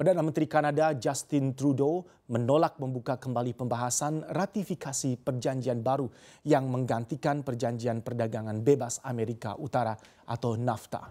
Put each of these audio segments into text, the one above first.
Perdana Menteri Kanada Justin Trudeau menolak membuka kembali pembahasan ratifikasi perjanjian baru yang menggantikan perjanjian perdagangan bebas Amerika Utara atau NAFTA.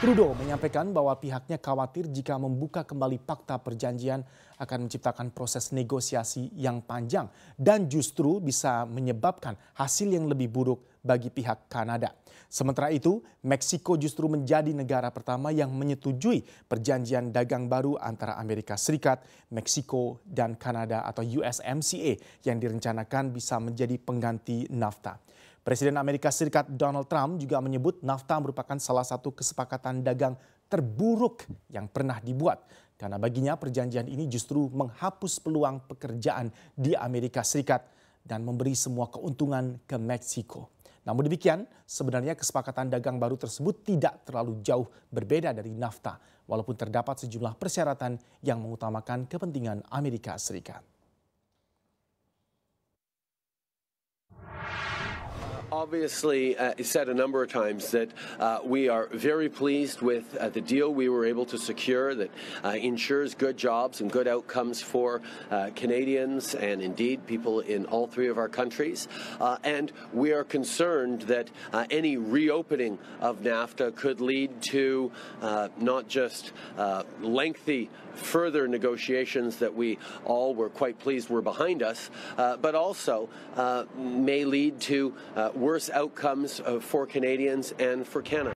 Trudeau menyampaikan bahwa pihaknya khawatir jika membuka kembali fakta perjanjian akan menciptakan proses negosiasi yang panjang dan justru bisa menyebabkan hasil yang lebih buruk bagi pihak Kanada. Sementara itu, Meksiko justru menjadi negara pertama yang menyetujui perjanjian dagang baru antara Amerika Serikat, Meksiko, dan Kanada atau USMCA yang direncanakan bisa menjadi pengganti NAFTA. Presiden Amerika Serikat Donald Trump juga menyebut NAFTA merupakan salah satu kesepakatan dagang terburuk yang pernah dibuat karena baginya perjanjian ini justru menghapus peluang pekerjaan di Amerika Serikat dan memberi semua keuntungan ke Meksiko. Namun demikian, sebenarnya kesepakatan dagang baru tersebut tidak terlalu jauh berbeda dari NAFTA, walaupun terdapat sejumlah persyaratan yang mengutamakan kepentingan Amerika Serikat. obviously uh, said a number of times that uh, we are very pleased with uh, the deal we were able to secure that uh, ensures good jobs and good outcomes for uh, Canadians and indeed people in all three of our countries. Uh, and we are concerned that any reopening of NAFTA could lead to not just lengthy further negotiations that we all were quite pleased were behind us, but also may lead to worse outcomes uh, for Canadians and for Canada.